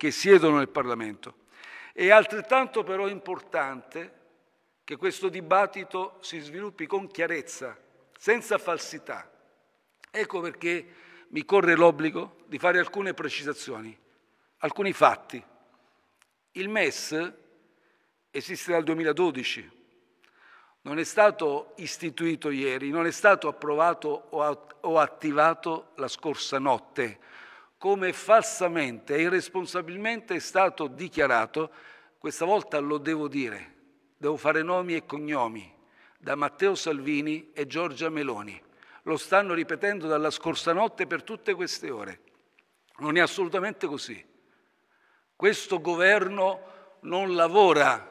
che siedono nel Parlamento. È altrettanto però importante che questo dibattito si sviluppi con chiarezza, senza falsità. Ecco perché mi corre l'obbligo di fare alcune precisazioni, alcuni fatti. Il MES esiste dal 2012, non è stato istituito ieri, non è stato approvato o attivato la scorsa notte come falsamente e irresponsabilmente è stato dichiarato, questa volta lo devo dire, devo fare nomi e cognomi, da Matteo Salvini e Giorgia Meloni. Lo stanno ripetendo dalla scorsa notte per tutte queste ore. Non è assolutamente così. Questo governo non lavora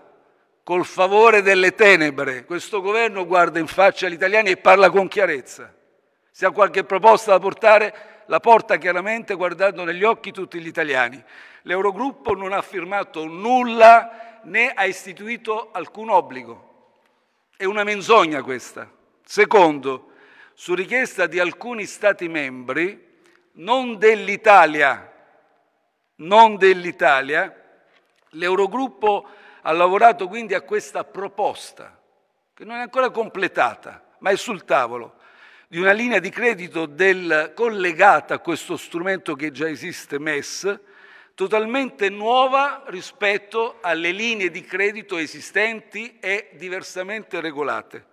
col favore delle tenebre. Questo governo guarda in faccia agli italiani e parla con chiarezza. Se ha qualche proposta da portare, la porta chiaramente guardando negli occhi tutti gli italiani. L'Eurogruppo non ha firmato nulla né ha istituito alcun obbligo. È una menzogna questa. Secondo, su richiesta di alcuni Stati membri, non dell'Italia, non dell'Italia, l'Eurogruppo ha lavorato quindi a questa proposta, che non è ancora completata, ma è sul tavolo di una linea di credito del, collegata a questo strumento che già esiste, MES, totalmente nuova rispetto alle linee di credito esistenti e diversamente regolate.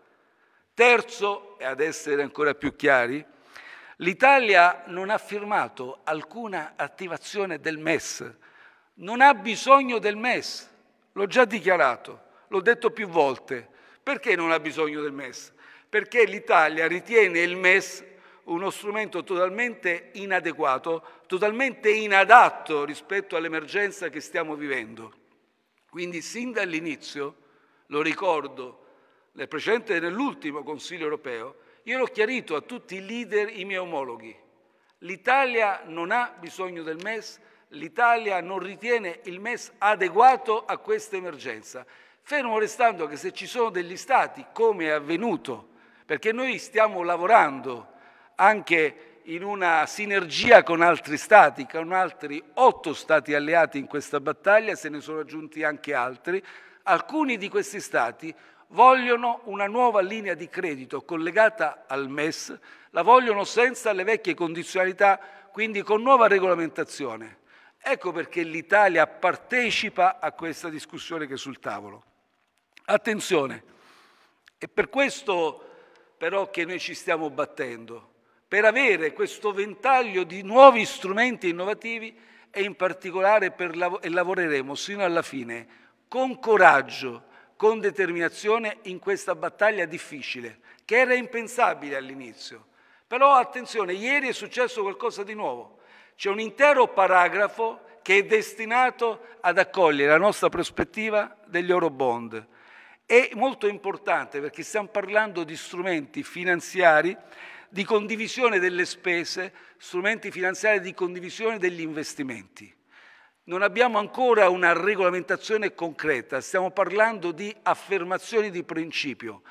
Terzo, e ad essere ancora più chiari, l'Italia non ha firmato alcuna attivazione del MES, non ha bisogno del MES, l'ho già dichiarato, l'ho detto più volte. Perché non ha bisogno del MES? perché l'Italia ritiene il MES uno strumento totalmente inadeguato, totalmente inadatto rispetto all'emergenza che stiamo vivendo. Quindi sin dall'inizio, lo ricordo, nel precedente e nell'ultimo Consiglio europeo, io l'ho chiarito a tutti i leader, i miei omologhi, l'Italia non ha bisogno del MES, l'Italia non ritiene il MES adeguato a questa emergenza, fermo restando che se ci sono degli stati, come è avvenuto perché noi stiamo lavorando anche in una sinergia con altri stati, con altri otto stati alleati in questa battaglia, se ne sono aggiunti anche altri. Alcuni di questi stati vogliono una nuova linea di credito collegata al MES, la vogliono senza le vecchie condizionalità, quindi con nuova regolamentazione. Ecco perché l'Italia partecipa a questa discussione che è sul tavolo. Attenzione, e per questo però che noi ci stiamo battendo per avere questo ventaglio di nuovi strumenti innovativi e in particolare per lav- e lavoreremo sino alla fine con coraggio, con determinazione in questa battaglia difficile, che era impensabile all'inizio. Però attenzione, ieri è successo qualcosa di nuovo. C'è un intero paragrafo che è destinato ad accogliere la nostra prospettiva degli Eurobond. bond è molto importante perché stiamo parlando di strumenti finanziari di condivisione delle spese, strumenti finanziari di condivisione degli investimenti. Non abbiamo ancora una regolamentazione concreta, stiamo parlando di affermazioni di principio.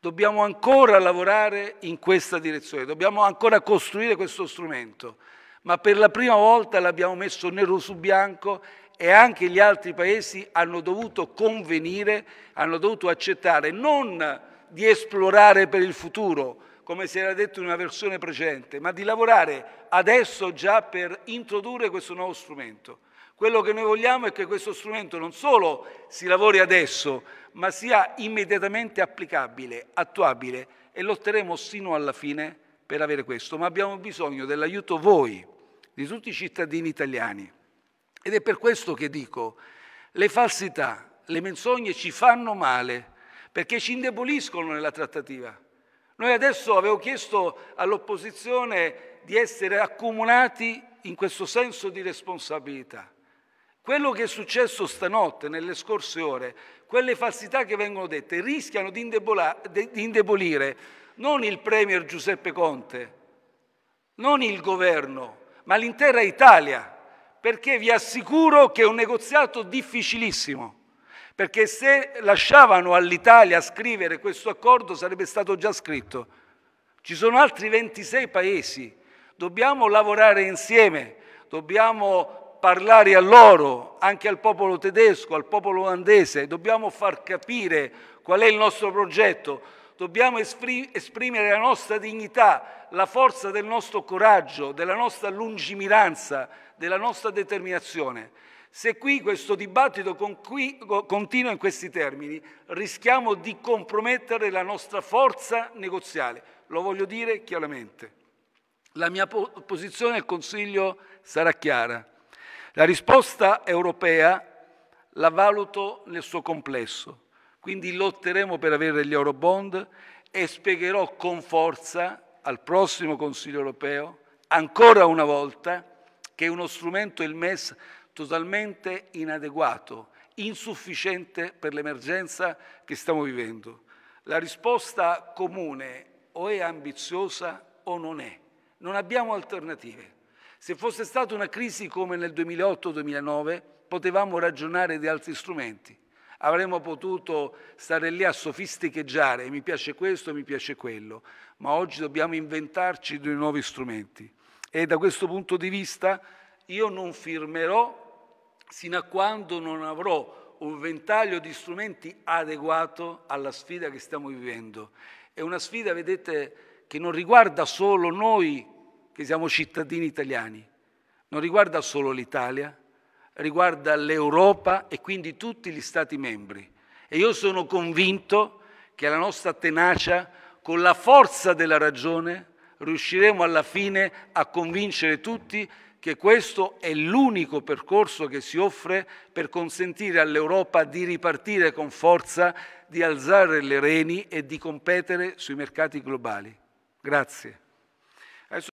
Dobbiamo ancora lavorare in questa direzione, dobbiamo ancora costruire questo strumento, ma per la prima volta l'abbiamo messo nero su bianco e anche gli altri paesi hanno dovuto convenire, hanno dovuto accettare non di esplorare per il futuro, come si era detto in una versione precedente, ma di lavorare adesso già per introdurre questo nuovo strumento. Quello che noi vogliamo è che questo strumento non solo si lavori adesso, ma sia immediatamente applicabile, attuabile e lotteremo sino alla fine per avere questo, ma abbiamo bisogno dell'aiuto voi, di tutti i cittadini italiani. Ed è per questo che dico, le falsità, le menzogne ci fanno male perché ci indeboliscono nella trattativa. Noi adesso avevo chiesto all'opposizione di essere accomunati in questo senso di responsabilità. Quello che è successo stanotte, nelle scorse ore, quelle falsità che vengono dette rischiano di, di indebolire non il Premier Giuseppe Conte, non il governo, ma l'intera Italia perché vi assicuro che è un negoziato difficilissimo, perché se lasciavano all'Italia scrivere questo accordo sarebbe stato già scritto. Ci sono altri 26 paesi, dobbiamo lavorare insieme, dobbiamo parlare a loro, anche al popolo tedesco, al popolo olandese, dobbiamo far capire qual è il nostro progetto, dobbiamo esprimere la nostra dignità, la forza del nostro coraggio, della nostra lungimiranza, della nostra determinazione. Se qui questo dibattito continua in questi termini, rischiamo di compromettere la nostra forza negoziale. Lo voglio dire chiaramente. La mia posizione al Consiglio sarà chiara. La risposta europea la valuto nel suo complesso. Quindi lotteremo per avere gli eurobond e spiegherò con forza al prossimo Consiglio europeo, ancora una volta, che è uno strumento, il MES, totalmente inadeguato, insufficiente per l'emergenza che stiamo vivendo. La risposta comune o è ambiziosa o non è. Non abbiamo alternative. Se fosse stata una crisi come nel 2008-2009, potevamo ragionare di altri strumenti avremmo potuto stare lì a sofisticheggiare, mi piace questo, mi piace quello, ma oggi dobbiamo inventarci dei nuovi strumenti. E da questo punto di vista io non firmerò sino a quando non avrò un ventaglio di strumenti adeguato alla sfida che stiamo vivendo. È una sfida, vedete, che non riguarda solo noi che siamo cittadini italiani, non riguarda solo l'Italia, riguarda l'Europa e quindi tutti gli Stati membri. E io sono convinto che la nostra tenacia, con la forza della ragione, riusciremo alla fine a convincere tutti che questo è l'unico percorso che si offre per consentire all'Europa di ripartire con forza, di alzare le reni e di competere sui mercati globali. Grazie.